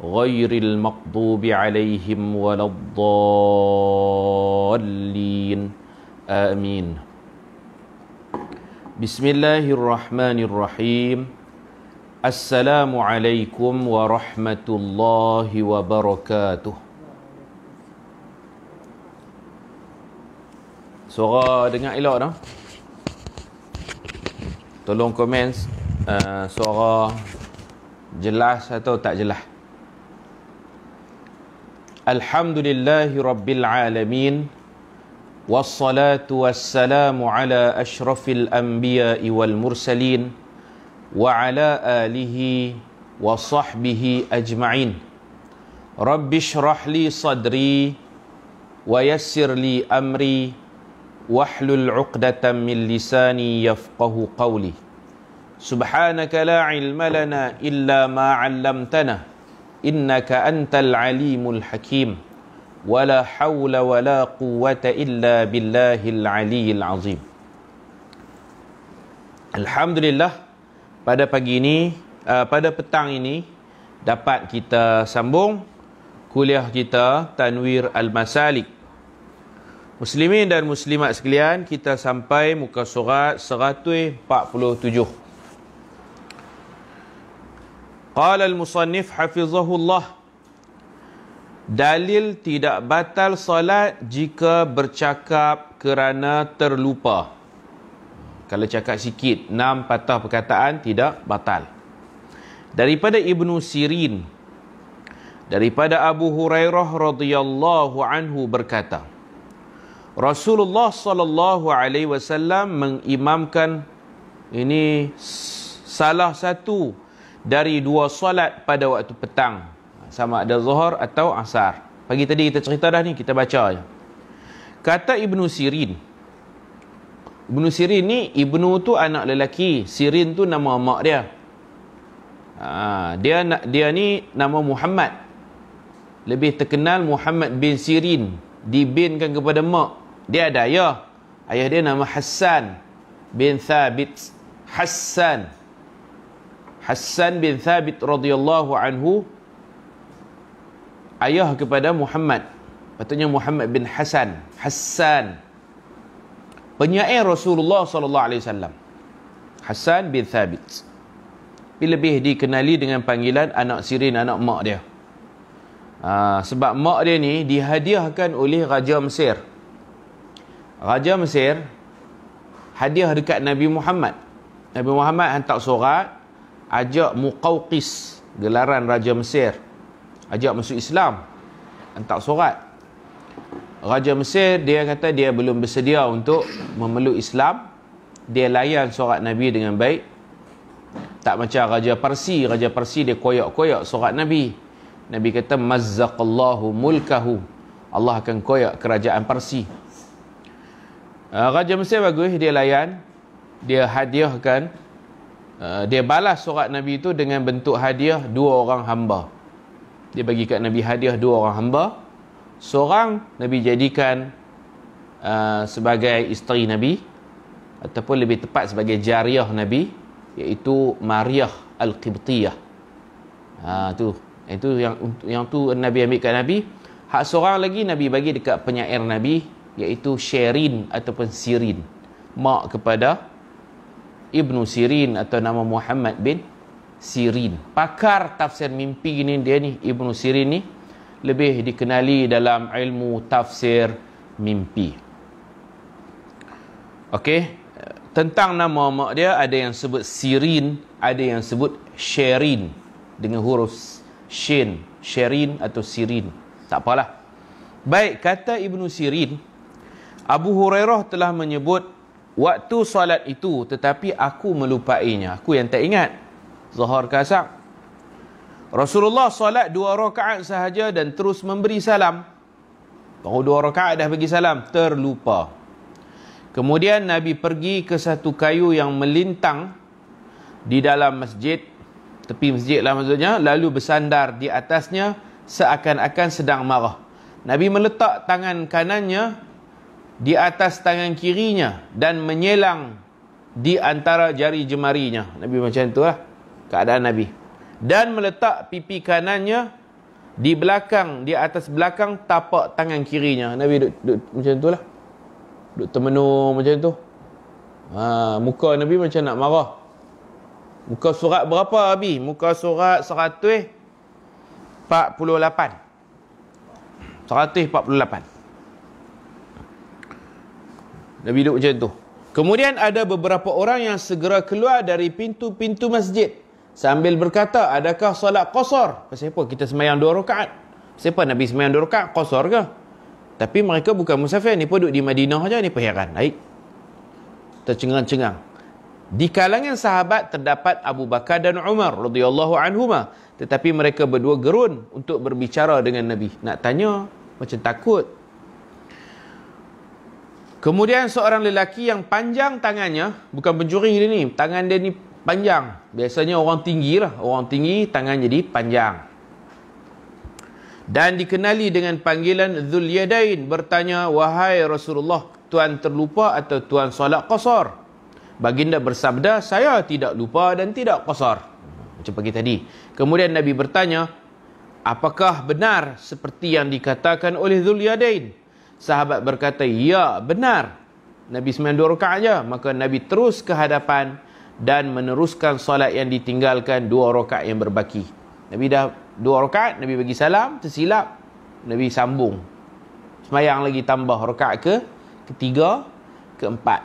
غير المقضوب عليهم ولا الضالين آمين بسم الله الرحمن الرحيم السلام عليكم ورحمة الله وبركاته سوغا دنيا إلى أنا تولون كومنس سوغا جلاس أو تاجلاس الحمد لله رب العالمين والصلاة والسلام على أشرف الأنبياء والمرسلين وعلى آله وصحبه أجمعين رب اشرح لي صدري ويسر لي أمري واحلل عقدة من لساني يفقه قولي سبحانك لا علم لنا إلا ما علمتنا innaka antal alimul hakim wala hawla wala quwwata illa billahil aliyil azim alhamdulillah pada pagi ini uh, pada petang ini dapat kita sambung kuliah kita tanwir al masalik muslimin dan muslimat sekalian kita sampai muka surat 147 Qala al-musannif hafizahullah Dalil tidak batal solat jika bercakap kerana terlupa. Kalau cakap sikit, enam patah perkataan tidak batal. Daripada Ibnu Sirin daripada Abu Hurairah radhiyallahu anhu berkata Rasulullah sallallahu alaihi wasallam mengimamkan ini salah satu dari dua solat pada waktu petang sama ada zuhur atau asar pagi tadi kita cerita dah ni kita baca je kata ibnu sirin ibnu sirin ni ibnu tu anak lelaki sirin tu nama mak dia ha, dia nak dia ni nama muhammad lebih terkenal muhammad bin sirin dibinkan kepada mak dia ada ayah ayah dia nama hassan bin thabit hassan Hassan bin Thabit radhiyallahu anhu ayah kepada Muhammad. Patutnya Muhammad bin Hassan, Hassan penyair Rasulullah sallallahu alaihi wasallam. Hassan bin Thabit. Lebih dikenali dengan panggilan anak sirin anak mak dia. Ha, sebab mak dia ni dihadiahkan oleh Raja Mesir. Raja Mesir hadiah dekat Nabi Muhammad. Nabi Muhammad hantar surat ajak Muqawqis, gelaran Raja Mesir. Ajak masuk Islam. Hantar surat. Raja Mesir, dia kata dia belum bersedia untuk memeluk Islam. Dia layan surat Nabi dengan baik. Tak macam Raja Parsi. Raja Parsi dia koyak-koyak surat Nabi. Nabi kata, Mazzaqallahu mulkahu. Allah akan koyak kerajaan Parsi. Uh, Raja Mesir bagus, dia layan. Dia hadiahkan Uh, dia balas surat Nabi itu dengan bentuk hadiah dua orang hamba. Dia bagi kat Nabi hadiah dua orang hamba. Seorang Nabi jadikan uh, sebagai isteri Nabi ataupun lebih tepat sebagai jariah Nabi iaitu Mariah Al-Qibtiyah. Itu, ha, tu, itu yang yang tu Nabi ambil kat Nabi. Hak seorang lagi Nabi bagi dekat penyair Nabi iaitu Sherin ataupun Sirin. Mak kepada Ibn Sirin atau nama Muhammad bin Sirin. Pakar tafsir mimpi ni dia ni Ibn Sirin ni lebih dikenali dalam ilmu tafsir mimpi. Okey, tentang nama mak dia ada yang sebut Sirin, ada yang sebut Sherin dengan huruf Shin, Sherin atau Sirin. Tak apalah. Baik, kata Ibn Sirin, Abu Hurairah telah menyebut waktu solat itu tetapi aku melupainya aku yang tak ingat zuhur ke asar Rasulullah solat dua rakaat sahaja dan terus memberi salam baru dua rakaat dah bagi salam terlupa kemudian nabi pergi ke satu kayu yang melintang di dalam masjid tepi masjid lah maksudnya lalu bersandar di atasnya seakan-akan sedang marah nabi meletak tangan kanannya di atas tangan kirinya dan menyelang di antara jari jemarinya. Nabi macam tu lah keadaan Nabi. Dan meletak pipi kanannya di belakang, di atas belakang tapak tangan kirinya. Nabi duduk, duduk macam itulah. Duduk termenung macam tu. Ha, muka Nabi macam nak marah. Muka surat berapa Abi? Muka surat puluh lapan. Nabi duduk macam tu. Kemudian ada beberapa orang yang segera keluar dari pintu-pintu masjid. Sambil berkata, adakah solat qasar? Siapa kita semayang dua rakaat? Siapa Nabi semayang dua rakaat? Qasar ke? Tapi mereka bukan musafir. Ni pun duduk di Madinah saja. Ni perhiaran. naik. Tercengang-cengang. Di kalangan sahabat terdapat Abu Bakar dan Umar radhiyallahu anhumah. Tetapi mereka berdua gerun untuk berbicara dengan Nabi. Nak tanya macam takut. Kemudian seorang lelaki yang panjang tangannya, bukan pencuri dia ni, tangan dia ni panjang. Biasanya orang tinggi lah, orang tinggi tangan jadi panjang. Dan dikenali dengan panggilan Dhul Yadain bertanya, Wahai Rasulullah, Tuan terlupa atau Tuan solat kosor? Baginda bersabda, saya tidak lupa dan tidak kosor. Macam pagi tadi. Kemudian Nabi bertanya, apakah benar seperti yang dikatakan oleh Dhul Yadain? sahabat berkata, ya benar. Nabi sembilan dua rakaat saja. Maka Nabi terus ke hadapan dan meneruskan solat yang ditinggalkan dua rakaat yang berbaki. Nabi dah dua rakaat, Nabi bagi salam, tersilap. Nabi sambung. Semayang lagi tambah rakaat ke ketiga, keempat.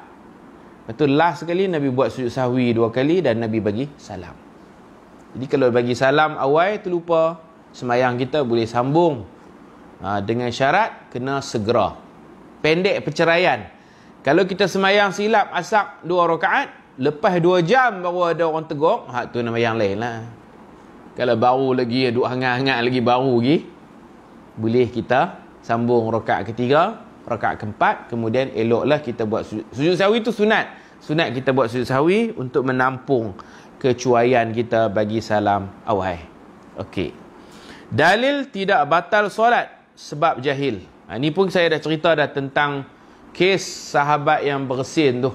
Lepas tu last sekali Nabi buat sujud sahwi dua kali dan Nabi bagi salam. Jadi kalau bagi salam awal terlupa, semayang kita boleh sambung ha, Dengan syarat kena segera Pendek perceraian Kalau kita semayang silap asap dua rakaat Lepas dua jam baru ada orang tegur Hak tu nama yang lain lah Kalau baru lagi duk hangat-hangat lagi baru lagi Boleh kita sambung rakaat ketiga Rakaat keempat Kemudian eloklah kita buat sujud sawi tu sunat Sunat kita buat sujud sawi Untuk menampung kecuaian kita bagi salam awal Okey Dalil tidak batal solat sebab jahil. Ha, ini pun saya dah cerita dah tentang kes sahabat yang bersin tu.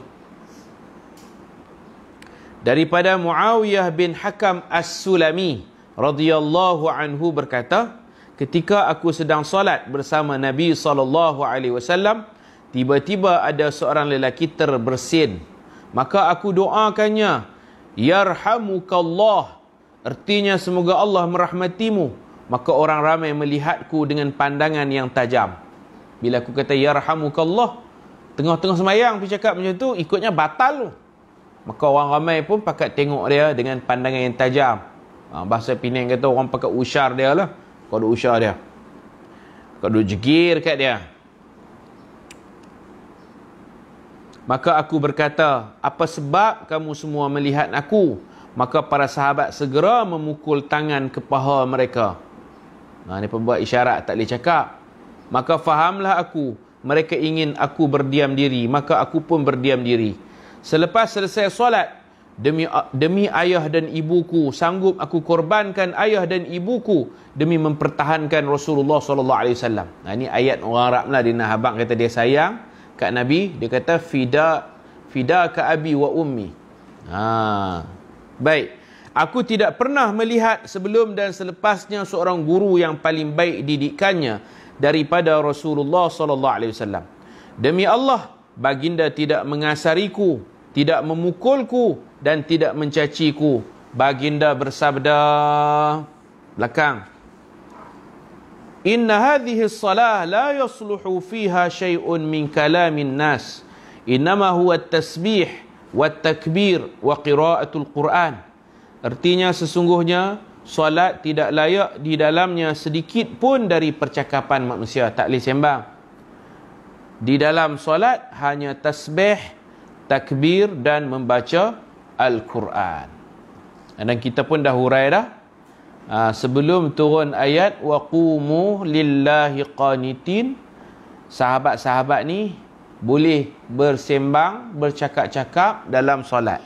Daripada Muawiyah bin Hakam As-Sulami radhiyallahu anhu berkata, ketika aku sedang solat bersama Nabi sallallahu alaihi wasallam, tiba-tiba ada seorang lelaki terbersin. Maka aku doakannya, yarhamukallah. Artinya semoga Allah merahmatimu maka orang ramai melihatku dengan pandangan yang tajam. Bila aku kata ya rahmukallah, tengah-tengah semayang pergi cakap macam tu, ikutnya batal tu. Maka orang ramai pun pakat tengok dia dengan pandangan yang tajam. Ha, bahasa Penang kata orang pakat usyar dia lah. Kau duduk usyar dia. Kau duduk jegir kat dia. Maka aku berkata, apa sebab kamu semua melihat aku? Maka para sahabat segera memukul tangan ke paha Mereka. Ha, ni pembuat isyarat tak boleh cakap. Maka fahamlah aku. Mereka ingin aku berdiam diri. Maka aku pun berdiam diri. Selepas selesai solat. Demi, demi ayah dan ibuku. Sanggup aku korbankan ayah dan ibuku. Demi mempertahankan Rasulullah SAW. Ha, ini ayat orang Arab lah. Dia nak abang kata dia sayang. Kat Nabi. Dia kata. Fida, fida ka abi wa ummi. Ha. Baik. Aku tidak pernah melihat sebelum dan selepasnya seorang guru yang paling baik didikannya daripada Rasulullah sallallahu alaihi wasallam. Demi Allah, baginda tidak mengasariku, tidak memukulku dan tidak mencaciku. Baginda bersabda belakang Inna hadhihi salah la yasluhu fiha shay'un min kalamin nas. Innama huwa at-tasbih wat-takbir wa qira'atul Qur'an. Artinya sesungguhnya solat tidak layak di dalamnya sedikit pun dari percakapan manusia tak boleh sembang. Di dalam solat hanya tasbih, takbir dan membaca al-Quran. Dan kita pun dah hurai dah. Ha, sebelum turun ayat waqumu lillahi qanitin sahabat-sahabat ni boleh bersembang, bercakap-cakap dalam solat.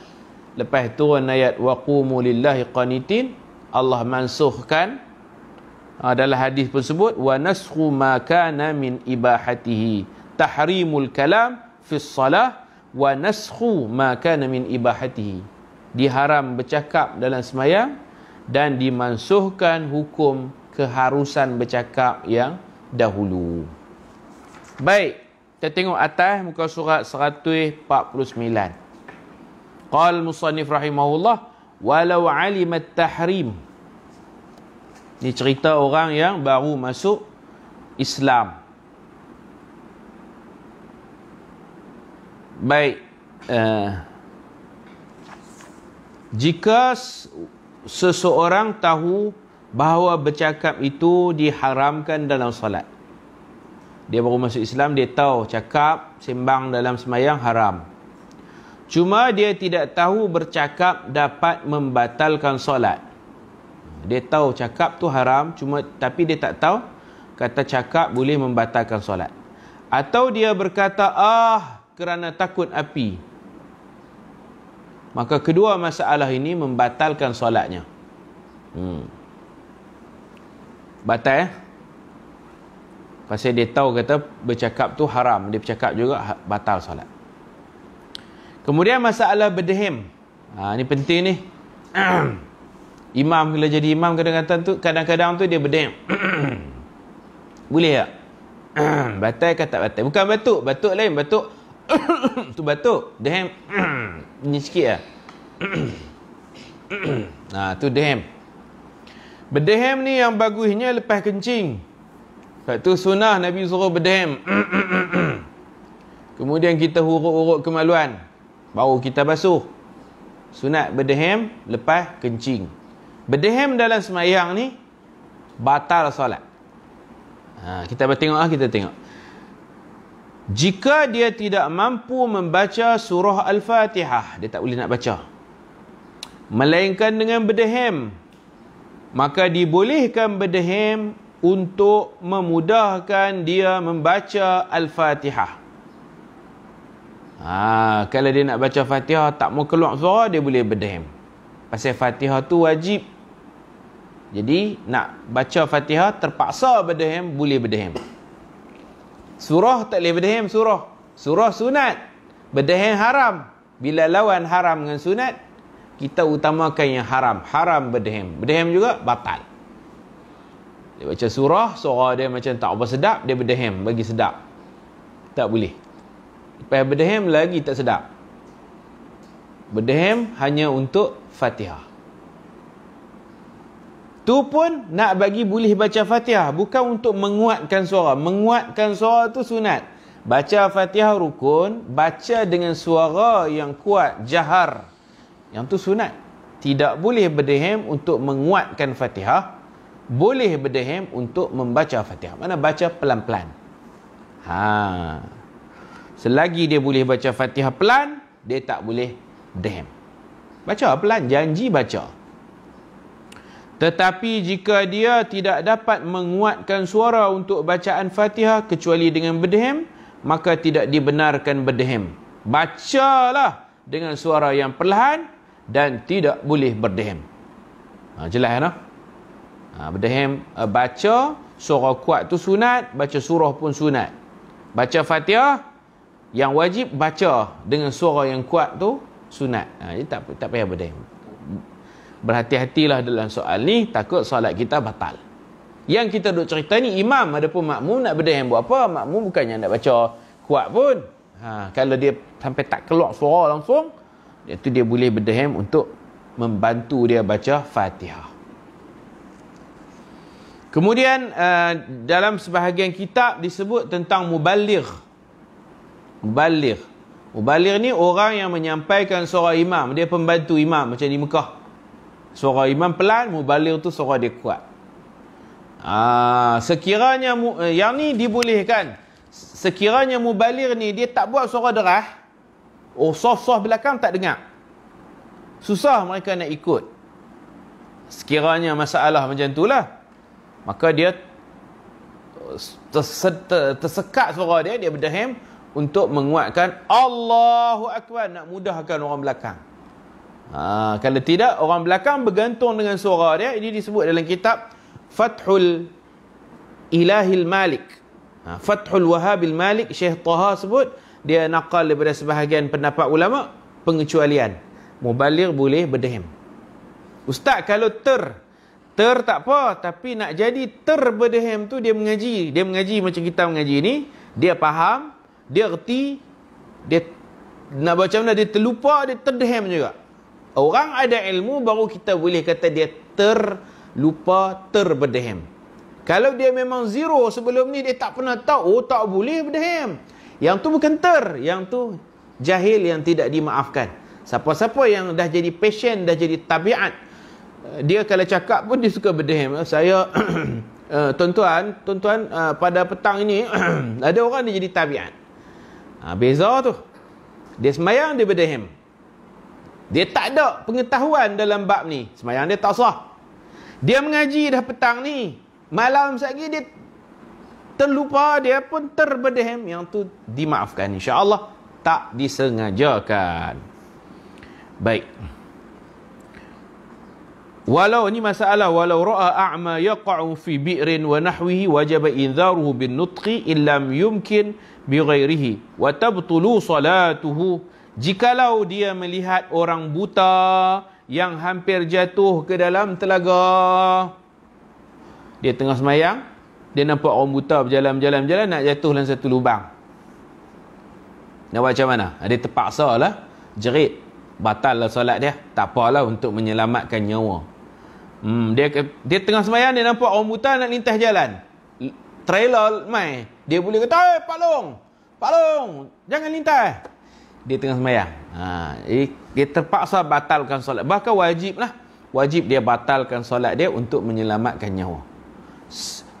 Lepas turun ayat waqumu lillahi qanitin, Allah mansuhkan adalah ah, hadis tersebut wa naskhu ma kana min ibahatihi tahrimul kalam fi salah wa naskhu ma kana min ibahatihi diharam bercakap dalam semayang dan dimansuhkan hukum keharusan bercakap yang dahulu baik kita tengok atas muka surat 149 Qal musannif rahimahullah Walau alimat tahrim Ini cerita orang yang baru masuk Islam Baik uh, Jika seseorang tahu Bahawa bercakap itu diharamkan dalam salat Dia baru masuk Islam, dia tahu Cakap, sembang dalam semayang haram Haram Cuma dia tidak tahu bercakap dapat membatalkan solat. Dia tahu cakap tu haram cuma tapi dia tak tahu kata cakap boleh membatalkan solat. Atau dia berkata ah kerana takut api. Maka kedua masalah ini membatalkan solatnya. Hmm. Batal eh? Pasal dia tahu kata bercakap tu haram, dia bercakap juga ha-, batal solat. Kemudian masalah berdehem. Ha, ini penting ni. imam bila jadi imam kadang-kadang tu, kadang-kadang tu dia berdehem. Boleh tak? batal ke tak batal? Bukan batuk. Batuk lain. Batuk. tu batuk. Dehem. ini sikit lah. ha, tu dehem. Berdehem ni yang bagusnya lepas kencing. Sebab tu sunnah Nabi suruh berdehem. Kemudian kita huruk-huruk kemaluan baru kita basuh sunat berdehem lepas kencing berdehem dalam semayang ni batal solat ha, kita tengok lah kita tengok jika dia tidak mampu membaca surah Al-Fatihah dia tak boleh nak baca melainkan dengan berdehem maka dibolehkan berdehem untuk memudahkan dia membaca Al-Fatihah Ha, kalau dia nak baca Fatihah tak mau keluar suara dia boleh berdem. Pasal Fatihah tu wajib. Jadi nak baca Fatihah terpaksa berdem boleh berdem. Surah tak boleh berdem surah. Surah sunat. Berdem haram. Bila lawan haram dengan sunat kita utamakan yang haram. Haram berdem. Berdem juga batal. Dia baca surah, suara dia macam tak apa sedap, dia berdehem, bagi sedap. Tak boleh. Pakai eh, berdehem lagi tak sedap. Berdehem hanya untuk fatihah. Tu pun nak bagi boleh baca fatihah. Bukan untuk menguatkan suara. Menguatkan suara tu sunat. Baca fatihah rukun. Baca dengan suara yang kuat. Jahar. Yang tu sunat. Tidak boleh berdehem untuk menguatkan fatihah. Boleh berdehem untuk membaca fatihah. Mana baca pelan-pelan. Haa. Selagi dia boleh baca fatihah pelan, dia tak boleh dem. Baca pelan, janji baca. Tetapi jika dia tidak dapat menguatkan suara untuk bacaan fatihah kecuali dengan berdehem, maka tidak dibenarkan berdehem. Bacalah dengan suara yang perlahan dan tidak boleh berdehem. Ha, jelas kan? No? Ha, berdehem, uh, baca, suara kuat tu sunat, baca surah pun sunat. Baca fatihah, yang wajib baca dengan suara yang kuat tu sunat. Ha, jadi tak tak payah berdeh. Berhati-hatilah dalam soal ni takut solat kita batal. Yang kita duk cerita ni imam ada pun makmum nak berdeh buat apa? Makmum bukannya nak baca kuat pun. Ha, kalau dia sampai tak keluar suara langsung, itu dia boleh berdeh untuk membantu dia baca Fatihah. Kemudian uh, dalam sebahagian kitab disebut tentang mubaligh Mubalir Mubalir ni orang yang menyampaikan suara imam Dia pembantu imam macam di Mekah Suara imam pelan, mubalir tu suara dia kuat Aa, ah, Sekiranya, eh, yang ni dibolehkan Sekiranya mubalir ni dia tak buat suara derah Oh soft-soft belakang tak dengar Susah mereka nak ikut Sekiranya masalah macam tu lah Maka dia eh, tersekat suara dia, dia berdahim untuk menguatkan Allahu Akbar nak mudahkan orang belakang. Ha, kalau tidak orang belakang bergantung dengan suara dia. Ini disebut dalam kitab Fathul Ilahil Malik. Ha, Fathul Wahabil Malik Syekh Taha sebut dia nakal daripada sebahagian pendapat ulama pengecualian. Mubalir boleh berdehem. Ustaz kalau ter Ter tak apa, tapi nak jadi terbedehem tu dia mengaji. Dia mengaji macam kita mengaji ni. Dia faham, dia reti dia nak macam mana dia terlupa dia terdehem juga orang ada ilmu baru kita boleh kata dia terlupa terbedehem kalau dia memang zero sebelum ni dia tak pernah tahu oh tak boleh berdehem yang tu bukan ter yang tu jahil yang tidak dimaafkan siapa-siapa yang dah jadi passion dah jadi tabiat dia kalau cakap pun dia suka berdehem saya eh, tuan-tuan tuan-tuan eh, pada petang ini ada orang dia jadi tabiat Ha, beza tu. Dia semayang, dia berdehem. Dia tak ada pengetahuan dalam bab ni. Semayang dia tak sah. Dia mengaji dah petang ni. Malam sekejap dia terlupa, dia pun terberdehem. Yang tu dimaafkan insya Allah Tak disengajakan. Baik. Walau ni masalah walau ra'a a'ma yaqa'u fi bi'rin wa nahwihi wajaba inzaruhu bin nutqi illam yumkin bighairihi wa tabtulu salatuhu jikalau dia melihat orang buta yang hampir jatuh ke dalam telaga dia tengah semayang dia nampak orang buta berjalan-jalan jalan nak jatuh dalam satu lubang nak buat macam mana dia terpaksa lah jerit batal lah solat dia tak apalah untuk menyelamatkan nyawa hmm, dia, dia tengah semayang dia nampak orang buta nak lintas jalan trailer mai. Dia boleh kata, "Eh, Pak Long. Pak Long, jangan lintas." Dia tengah sembahyang. Ha, dia terpaksa batalkan solat. Bahkan wajiblah. Wajib dia batalkan solat dia untuk menyelamatkan nyawa.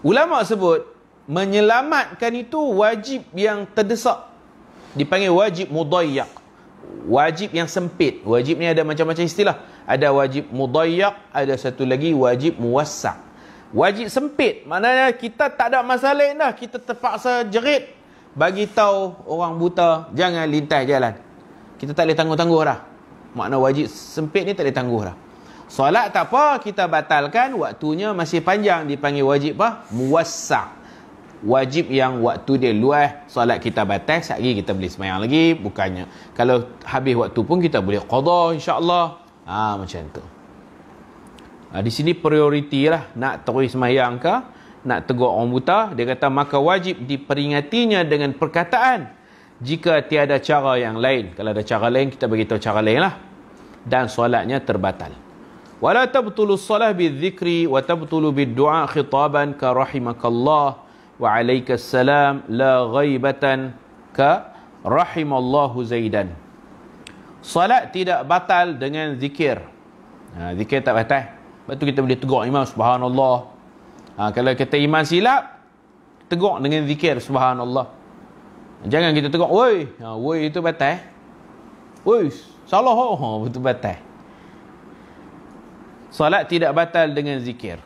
Ulama sebut menyelamatkan itu wajib yang terdesak. Dipanggil wajib mudayyak. Wajib yang sempit. Wajib ni ada macam-macam istilah. Ada wajib mudayyak, ada satu lagi wajib muwassak wajib sempit maknanya kita tak ada masalah dah kita terpaksa jerit bagi tahu orang buta jangan lintas jalan kita tak boleh tangguh-tangguh dah makna wajib sempit ni tak boleh tangguh dah solat tak apa kita batalkan waktunya masih panjang dipanggil wajib apa muwassa wajib yang waktu dia luas solat kita batal satgi kita boleh sembahyang lagi bukannya kalau habis waktu pun kita boleh qada insyaallah ah ha, macam tu Ha, di sini prioriti lah nak terus mayang ke, nak tegur orang buta. Dia kata maka wajib diperingatinya dengan perkataan jika tiada cara yang lain. Kalau ada cara lain, kita beritahu cara lain lah. Dan solatnya terbatal. Wala tabtulu salah bi dhikri wa tabtulu bi du'a khitaban ka rahimakallah wa alaika salam la ghaibatan ka rahimallahu zaidan. Salat tidak batal dengan zikir. Ha, zikir tak batal. Lepas tu kita boleh tegur iman subhanallah. Ha, kalau kita iman silap, tegur dengan zikir subhanallah. Jangan kita tegur, woi, ha, woi itu batal. Woi, salah, ha, itu batal. Salat tidak batal dengan zikir.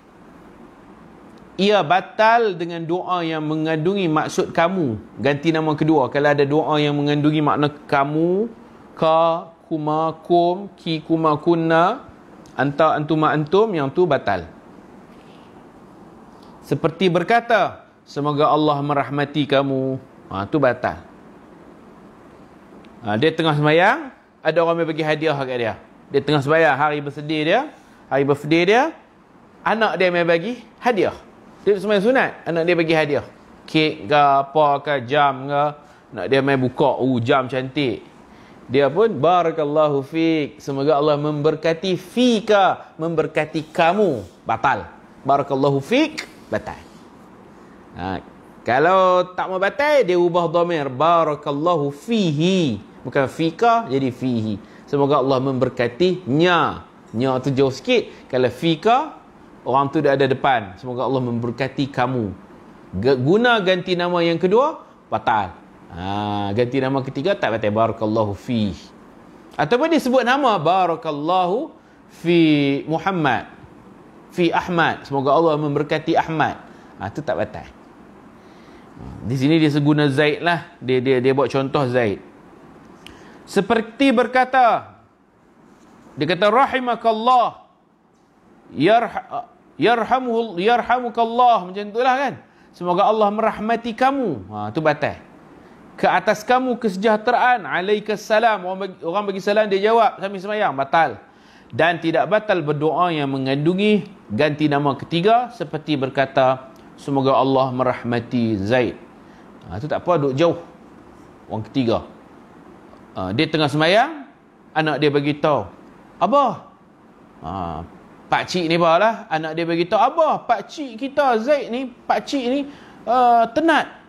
Ia batal dengan doa yang mengandungi maksud kamu. Ganti nama kedua. Kalau ada doa yang mengandungi makna kamu, ka, kuma, kum, ki, kuma, kunna, antara antum antum yang tu batal. Seperti berkata, semoga Allah merahmati kamu. Ha, tu batal. Ha, dia tengah semayang, ada orang bagi hadiah kat dia. Dia tengah semayang, hari bersedih dia, hari berfedih dia, anak dia yang bagi hadiah. Dia semayang sunat, anak dia bagi hadiah. Kek ke apa ke, jam ke, nak dia main buka, uh, jam cantik dia pun barakallahu fiik semoga Allah memberkati fika memberkati kamu batal barakallahu fiik batal ha. kalau tak mau batal dia ubah dhamir barakallahu fihi bukan fika jadi fihi semoga Allah memberkati nya nya tu jauh sikit kalau fika orang tu dah ada depan semoga Allah memberkati kamu guna ganti nama yang kedua batal Ha, ganti nama ketiga tak patut barakallahu fi. Ataupun dia sebut nama barakallahu fi Muhammad. Fi Ahmad. Semoga Allah memberkati Ahmad. Ha, itu tak patut. Ha, di sini dia seguna Zaid lah. Dia, dia, dia buat contoh Zaid. Seperti berkata. Dia kata rahimakallah. Yarh, yarhamu, yarhamukallah. Macam itulah kan. Semoga Allah merahmati kamu. Ha, itu batal ke atas kamu kesejahteraan alaikassalam orang bagi, orang bagi salam dia jawab sami semayang batal dan tidak batal berdoa yang mengandungi ganti nama ketiga seperti berkata semoga Allah merahmati Zaid ha, itu tak apa duduk jauh orang ketiga ha, dia tengah semayang anak dia bagi tahu abah ha, pak cik ni bahalah anak dia bagi tahu abah pak cik kita Zaid ni pak cik ni uh, tenat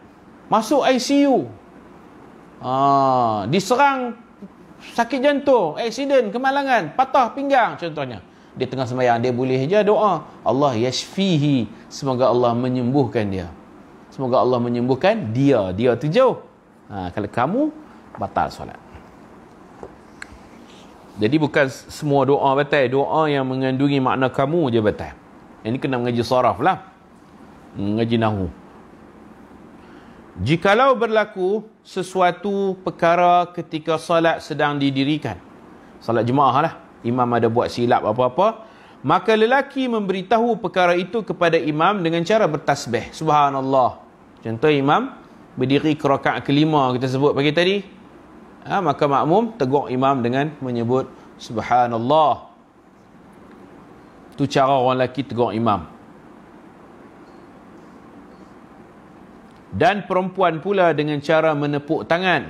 Masuk ICU. Ah, diserang sakit jantung, accident, kemalangan, patah pinggang contohnya. Dia tengah semayang, dia boleh je doa, Allah yashfihi, semoga Allah menyembuhkan dia. Semoga Allah menyembuhkan dia, dia tu jauh. Ha, kalau kamu batal solat. Jadi bukan semua doa batal, doa yang mengandungi makna kamu je batal. Ini kena mengaji saraf lah. Mengaji nahu. Jikalau berlaku sesuatu perkara ketika salat sedang didirikan. Salat jemaah lah. Imam ada buat silap apa-apa. Maka lelaki memberitahu perkara itu kepada imam dengan cara bertasbih. Subhanallah. Contoh imam berdiri kerakat kelima kita sebut pagi tadi. Ha, maka makmum tegur imam dengan menyebut Subhanallah. Itu cara orang lelaki tegur Imam. dan perempuan pula dengan cara menepuk tangan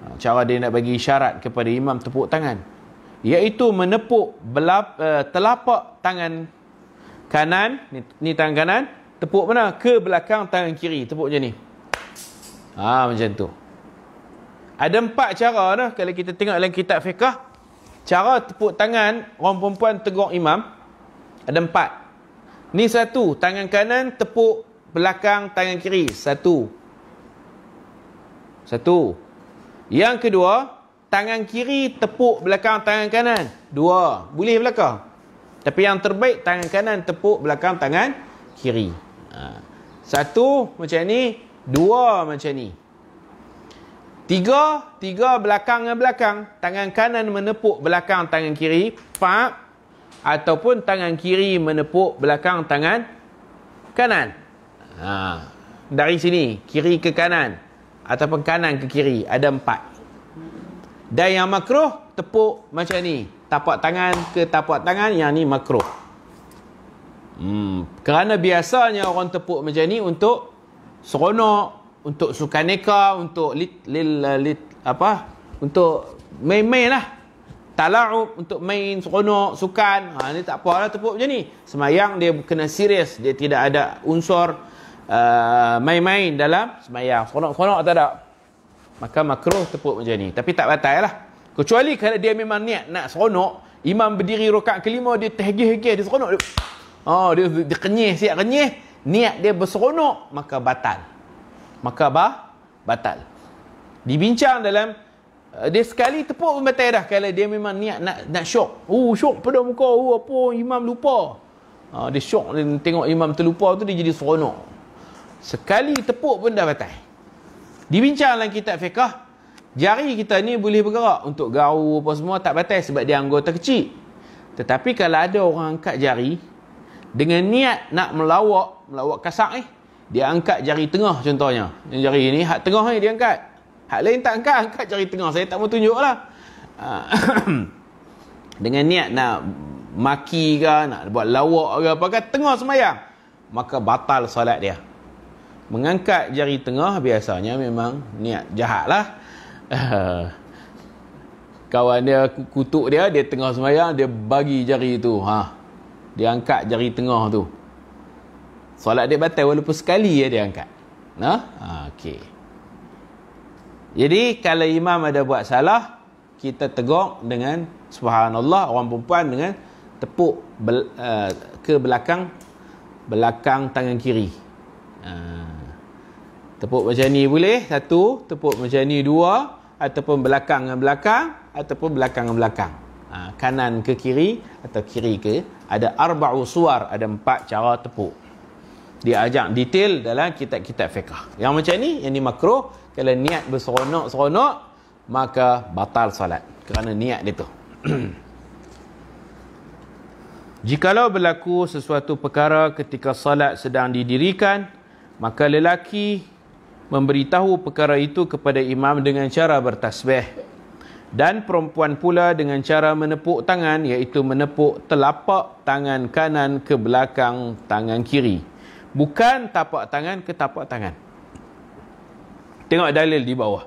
ha, cara dia nak bagi isyarat kepada imam tepuk tangan iaitu menepuk belap, uh, telapak tangan kanan ni, ni tangan kanan tepuk mana ke belakang tangan kiri tepuk macam ni ha macam tu ada empat cara dah kalau kita tengok dalam kitab fiqah cara tepuk tangan orang perempuan tegur imam ada empat ni satu tangan kanan tepuk belakang tangan kiri. Satu. Satu. Yang kedua, tangan kiri tepuk belakang tangan kanan. Dua. Boleh belakang. Tapi yang terbaik, tangan kanan tepuk belakang tangan kiri. Ha. Satu macam ni. Dua macam ni. Tiga, tiga belakang dengan belakang. Tangan kanan menepuk belakang tangan kiri. Pap. Ataupun tangan kiri menepuk belakang tangan kanan ha. Dari sini, kiri ke kanan Ataupun kanan ke kiri, ada empat Dan yang makruh, tepuk macam ni Tapak tangan ke tapak tangan, yang ni makruh hmm. Kerana biasanya orang tepuk macam ni untuk Seronok, untuk sukaneka, untuk lit, lit, lit, uh, lit, apa, Untuk main-main lah Talarub untuk main, seronok, sukan. Ha, ni tak apa lah tepuk macam ni. Semayang dia kena serius. Dia tidak ada unsur. Uh, main-main dalam semayang. Seronok-seronok tak ada. Maka makruh tepuk macam ni. Tapi tak batal lah. Kecuali kalau dia memang niat nak seronok, imam berdiri rokat kelima, dia tehgih-hegih, dia seronok. Dia, oh, dia, dia kenyih, siap kenyih. Niat dia berseronok, maka batal. Maka bah, batal. Dibincang dalam, uh, dia sekali tepuk pun batal dah. Kalau dia memang niat nak nak syok. Oh, syok pada muka. Oh, apa? Imam lupa. Uh, dia syok. Dia tengok imam terlupa tu, dia jadi seronok. Sekali tepuk pun dah batal. Dibincang dalam kitab fiqah, jari kita ni boleh bergerak untuk gaul apa semua tak batal sebab dia anggota kecil. Tetapi kalau ada orang angkat jari dengan niat nak melawak, melawak kasar ni, dia angkat jari tengah contohnya. Yang jari ni hak tengah ni dia angkat. Hak lain tak angkat, angkat jari tengah. Saya tak mau lah dengan niat nak maki ke, nak buat lawak ke apa ke, tengah semayang. Maka batal salat dia mengangkat jari tengah biasanya memang niat jahat lah kawan dia kutuk dia dia tengah semayang dia bagi jari tu ha. dia angkat jari tengah tu solat dia batal walaupun sekali ya, dia angkat nah ha? ha, okey jadi kalau imam ada buat salah kita tegok dengan subhanallah orang perempuan dengan tepuk bel, uh, ke belakang belakang tangan kiri Tepuk macam ni boleh. Satu. Tepuk macam ni dua. Ataupun belakang dengan belakang. Ataupun belakang dengan belakang. Ha, kanan ke kiri. Atau kiri ke. Ada arba'u suar. Ada empat cara tepuk. Dia ajak detail dalam kitab-kitab fiqah. Yang macam ni. Yang ni makro. Kalau niat berseronok-seronok. Maka batal salat. Kerana niat dia tu. Jikalau berlaku sesuatu perkara ketika salat sedang didirikan. Maka lelaki memberitahu perkara itu kepada imam dengan cara bertasbih dan perempuan pula dengan cara menepuk tangan iaitu menepuk telapak tangan kanan ke belakang tangan kiri bukan tapak tangan ke tapak tangan tengok dalil di bawah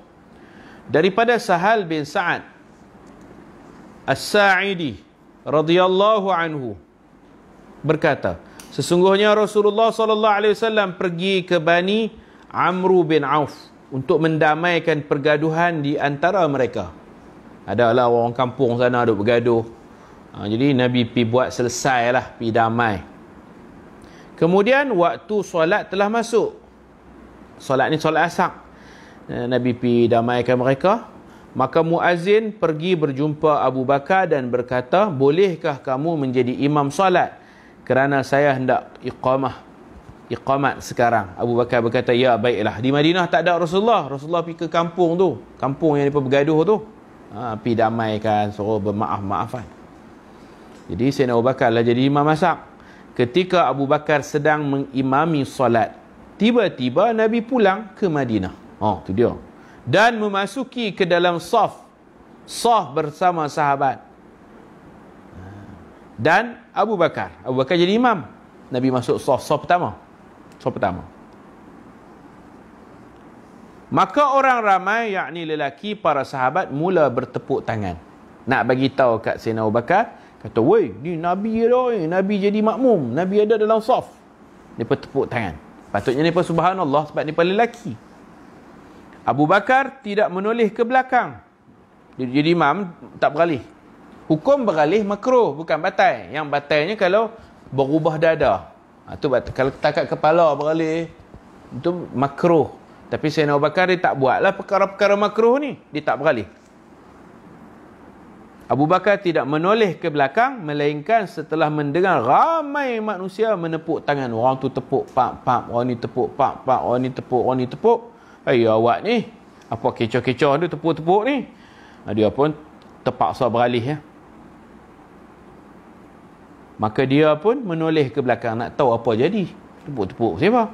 daripada Sahal bin Sa'ad As-Sa'idi radhiyallahu anhu berkata sesungguhnya Rasulullah sallallahu alaihi wasallam pergi ke Bani Amru bin Auf untuk mendamaikan pergaduhan di antara mereka. Adalah orang kampung sana ada bergaduh. Ha, jadi Nabi pi buat selesailah, pi damai. Kemudian waktu solat telah masuk. Solat ni solat asar. Ha, Nabi pi damaikan mereka. Maka muazin pergi berjumpa Abu Bakar dan berkata, "Bolehkah kamu menjadi imam solat?" Kerana saya hendak iqamah iqamat sekarang. Abu Bakar berkata, ya baiklah. Di Madinah tak ada Rasulullah. Rasulullah pergi ke kampung tu. Kampung yang mereka bergaduh tu. Ha, pergi damaikan, suruh bermaaf-maafan. Jadi Sayyidina Abu Bakar lah jadi imam masak. Ketika Abu Bakar sedang mengimami solat, tiba-tiba Nabi pulang ke Madinah. Oh, tu dia. Dan memasuki ke dalam saf. Saf bersama sahabat. Ha. Dan Abu Bakar. Abu Bakar jadi imam. Nabi masuk saf, saf pertama. So pertama. Maka orang ramai yakni lelaki para sahabat mula bertepuk tangan. Nak bagi tahu kat Sayyidina Abu Bakar, kata, "Woi, ni nabi dia, eh. nabi jadi makmum, nabi ada dalam saf." Depa tepuk tangan. Patutnya ni depa subhanallah sebab ni depa lelaki. Abu Bakar tidak menoleh ke belakang. Dia jadi imam tak beralih. Hukum beralih makruh bukan batal. Yang batalnya kalau berubah dada. Itu ha, kalau kita kat kepala berkali itu makruh. Tapi Sayyidina Abu Bakar dia tak buatlah perkara-perkara makruh ni. Dia tak beralih. Abu Bakar tidak menoleh ke belakang melainkan setelah mendengar ramai manusia menepuk tangan orang tu tepuk pak pak orang ni tepuk pak pak orang ni tepuk orang ni tepuk ayo hey, awak ni apa kecoh-kecoh tu tepuk-tepuk ni ha, dia pun terpaksa beralih ya Maka dia pun menoleh ke belakang nak tahu apa jadi. Tepuk-tepuk siapa?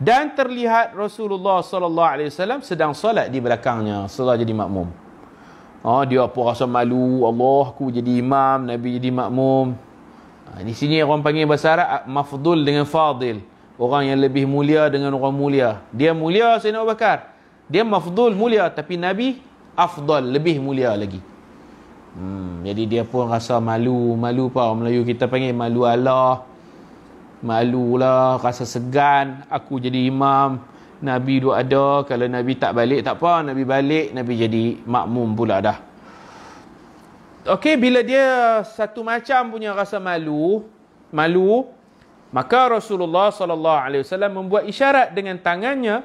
Dan terlihat Rasulullah sallallahu alaihi wasallam sedang solat di belakangnya setelah jadi makmum. Oh, dia pun rasa malu, Allah aku jadi imam, Nabi jadi makmum. Ha, di sini orang panggil bahasa Arab mafdul dengan fadil. Orang yang lebih mulia dengan orang mulia. Dia mulia Sayyidina Abu Bakar. Dia mafdul mulia tapi Nabi afdal, lebih mulia lagi. Hmm, jadi dia pun rasa malu, malu apa Melayu kita panggil malu Allah. Malulah rasa segan aku jadi imam, nabi dua ada, kalau nabi tak balik tak apa, nabi balik nabi jadi makmum pula dah. Okey, bila dia satu macam punya rasa malu, malu, maka Rasulullah sallallahu alaihi wasallam membuat isyarat dengan tangannya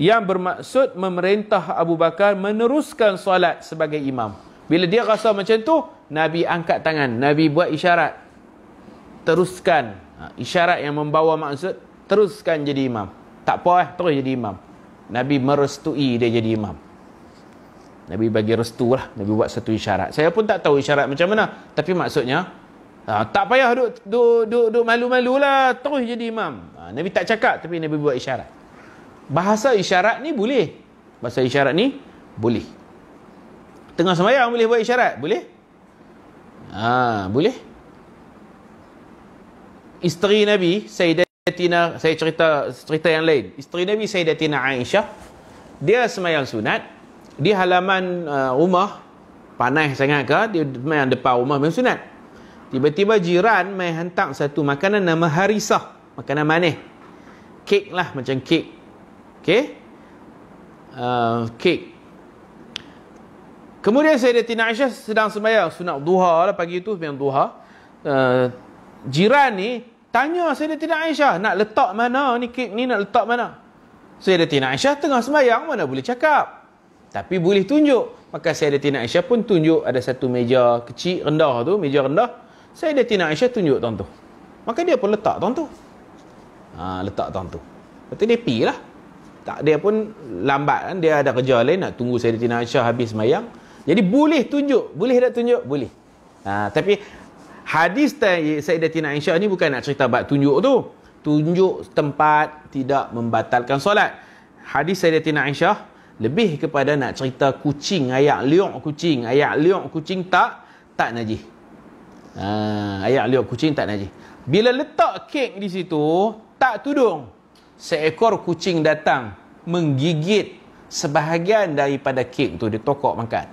yang bermaksud memerintah Abu Bakar meneruskan solat sebagai imam. Bila dia rasa macam tu, Nabi angkat tangan. Nabi buat isyarat. Teruskan. Ha, isyarat yang membawa maksud, teruskan jadi imam. Tak apa eh, terus jadi imam. Nabi merestui dia jadi imam. Nabi bagi restu lah. Nabi buat satu isyarat. Saya pun tak tahu isyarat macam mana. Tapi maksudnya, ha, tak payah duduk malu-malu lah. Terus jadi imam. Ha, Nabi tak cakap, tapi Nabi buat isyarat. Bahasa isyarat ni boleh. Bahasa isyarat ni boleh tengah semayang boleh buat isyarat? Boleh? Ah, ha, boleh. Isteri Nabi Sayyidatina saya cerita cerita yang lain. Isteri Nabi Sayyidatina Aisyah dia semayang sunat di halaman uh, rumah panas sangat ke dia semayang depan rumah semayang sunat. Tiba-tiba jiran mai hantar satu makanan nama harisah, makanan manis. Kek lah macam kek. Okey? Uh, kek Kemudian saya Sayyidatina Aisyah sedang sembahyang sunat duha lah pagi itu sembahyang duha. Uh, jiran ni tanya saya Sayyidatina Aisyah nak letak mana ni kek ni nak letak mana. Saya Sayyidatina Aisyah tengah sembahyang mana boleh cakap. Tapi boleh tunjuk. Maka saya Sayyidatina Aisyah pun tunjuk ada satu meja kecil rendah tu, meja rendah. saya Sayyidatina Aisyah tunjuk tuan tu. Maka dia pun letak tuan tu. Ha, letak tuan tu. Lepas dia pergi lah. Tak, dia pun lambat kan. Dia ada kerja lain nak tunggu saya Sayyidatina Aisyah habis mayang. Jadi boleh tunjuk, boleh tak tunjuk? Boleh. Ha, tapi hadis Sayyidatina Aisyah ni bukan nak cerita bab tunjuk tu. Tunjuk tempat tidak membatalkan solat. Hadis Sayyidatina Aisyah lebih kepada nak cerita kucing, ayak liuk kucing, ayak liuk kucing tak tak najis. Ha, ayak liuk kucing tak najis. Bila letak kek di situ, tak tudung. Seekor kucing datang menggigit sebahagian daripada kek tu dia tokok makan.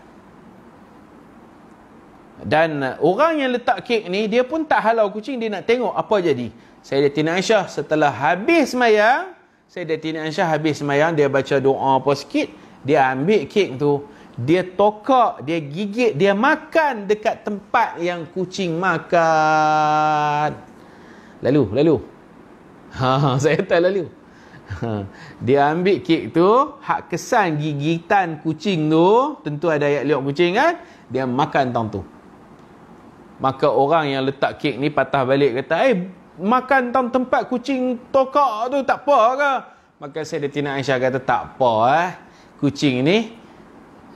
Dan orang yang letak kek ni, dia pun tak halau kucing, dia nak tengok apa jadi. Saya Sayyidatina Aisyah setelah habis semayang, Sayyidatina Aisyah habis semayang, dia baca doa apa sikit, dia ambil kek tu, dia tokak, dia gigit, dia makan dekat tempat yang kucing makan. Lalu, lalu. Ha, ha saya tahu lalu. Ha, dia ambil kek tu, hak kesan gigitan kucing tu, tentu ada ayat liuk kucing kan, dia makan tang tu maka orang yang letak kek ni patah balik kata eh makan tang tempat kucing tokak tu tak apa ke maka saya Tina Aisyah kata tak apa eh kucing ni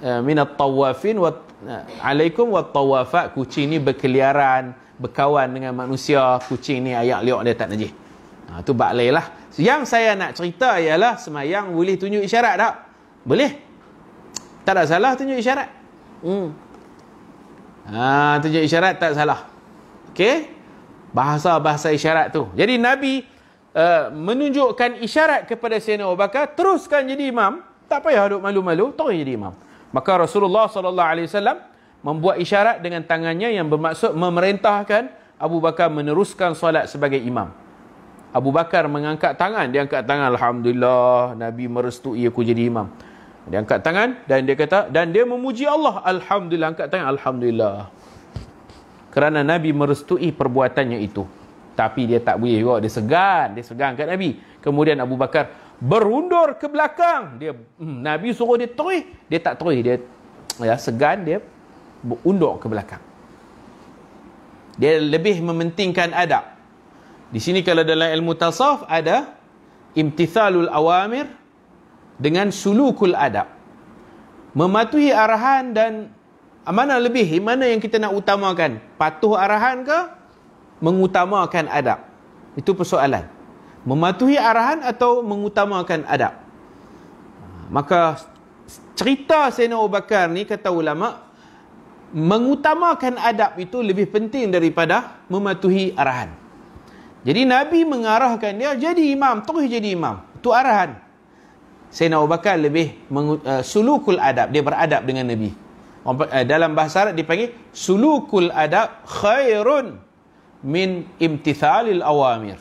eh, minat tawafin wa eh, alaikum wa tawafat kucing ni berkeliaran berkawan dengan manusia kucing ni ayak liok dia tak najis ha, tu baklai lah yang saya nak cerita ialah semayang boleh tunjuk isyarat tak? boleh tak ada salah tunjuk isyarat hmm. Ha, tunjuk isyarat tak salah. Okey? Bahasa-bahasa isyarat tu. Jadi Nabi uh, menunjukkan isyarat kepada Sayyidina Abu Bakar, teruskan jadi imam. Tak payah duduk malu-malu, terus jadi imam. Maka Rasulullah sallallahu alaihi wasallam membuat isyarat dengan tangannya yang bermaksud memerintahkan Abu Bakar meneruskan solat sebagai imam. Abu Bakar mengangkat tangan, dia angkat tangan, alhamdulillah Nabi merestui aku jadi imam. Dia angkat tangan dan dia kata dan dia memuji Allah. Alhamdulillah angkat tangan alhamdulillah. Kerana Nabi merestui perbuatannya itu. Tapi dia tak boleh juga dia segan, dia segan kat Nabi. Kemudian Abu Bakar berundur ke belakang. Dia hmm, Nabi suruh dia terui dia tak terui dia ya segan dia berundur ke belakang. Dia lebih mementingkan adab. Di sini kalau dalam ilmu tasawuf ada imtithalul awamir dengan sulukul adab mematuhi arahan dan mana lebih mana yang kita nak utamakan patuh arahan ke mengutamakan adab itu persoalan mematuhi arahan atau mengutamakan adab maka cerita Sayyidina Abu Bakar ni kata ulama mengutamakan adab itu lebih penting daripada mematuhi arahan jadi Nabi mengarahkan dia jadi imam terus jadi imam itu arahan Sayyidina Abu Bakar lebih meng, uh, sulukul adab. Dia beradab dengan Nabi. Uh, dalam bahasa Arab dipanggil sulukul adab khairun min imtithalil awamir.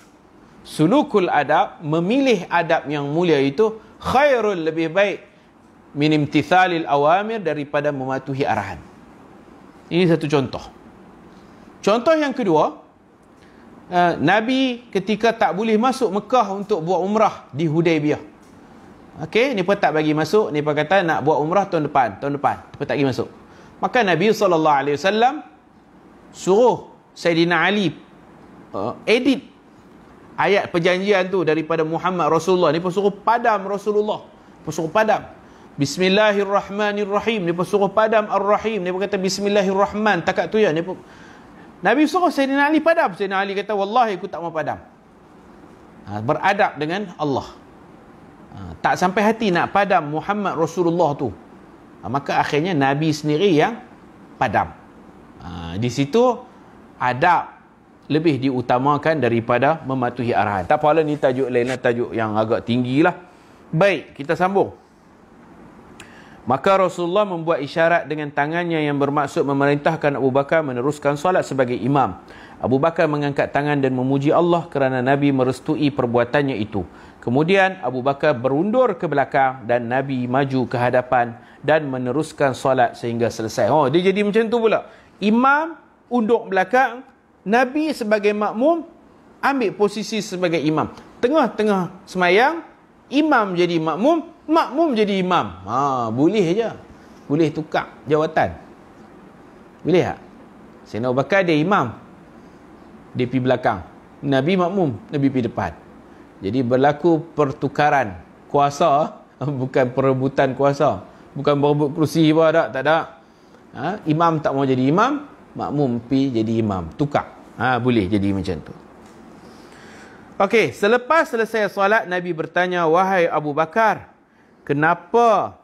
Sulukul adab, memilih adab yang mulia itu khairun lebih baik min imtithalil awamir daripada mematuhi arahan. Ini satu contoh. Contoh yang kedua, uh, Nabi ketika tak boleh masuk Mekah untuk buat umrah di Hudaybiyah. Okey, ni pun tak bagi masuk, ni pun kata nak buat umrah tahun depan, tahun depan. Pun tak bagi masuk. Maka Nabi sallallahu alaihi wasallam suruh Sayyidina Ali uh, edit ayat perjanjian tu daripada Muhammad Rasulullah. Ni pun suruh padam Rasulullah. Pun suruh padam. Bismillahirrahmanirrahim. Ni pun suruh padam Ar-Rahim. Ni pun kata Bismillahirrahman takat tu ya. Ni pun Nabi suruh Sayyidina Ali padam. Sayyidina Ali kata wallahi aku tak mau padam. Ha, beradab dengan Allah. Ha, tak sampai hati nak padam Muhammad Rasulullah tu ha, maka akhirnya Nabi sendiri yang padam ha, di situ adab lebih diutamakan daripada mematuhi arahan tak apalah ni tajuk lain lah tajuk yang agak tinggi lah baik kita sambung Maka Rasulullah membuat isyarat dengan tangannya yang bermaksud memerintahkan Abu Bakar meneruskan solat sebagai imam. Abu Bakar mengangkat tangan dan memuji Allah kerana Nabi merestui perbuatannya itu. Kemudian Abu Bakar berundur ke belakang dan Nabi maju ke hadapan dan meneruskan solat sehingga selesai. Oh, dia jadi macam tu pula. Imam undur belakang, Nabi sebagai makmum ambil posisi sebagai imam. Tengah-tengah semayang, imam jadi makmum, makmum jadi imam. Ha, boleh je. Boleh tukar jawatan. Boleh tak? Sayyidina Abu Bakar dia imam. Dia pergi belakang. Nabi makmum, Nabi pergi depan. Jadi berlaku pertukaran kuasa bukan perebutan kuasa. Bukan berebut kerusi apa tak, tak ada. Ha? imam tak mau jadi imam, makmum pi jadi imam. Tukar. Ha, boleh jadi macam tu. Okey, selepas selesai solat Nabi bertanya, "Wahai Abu Bakar, kenapa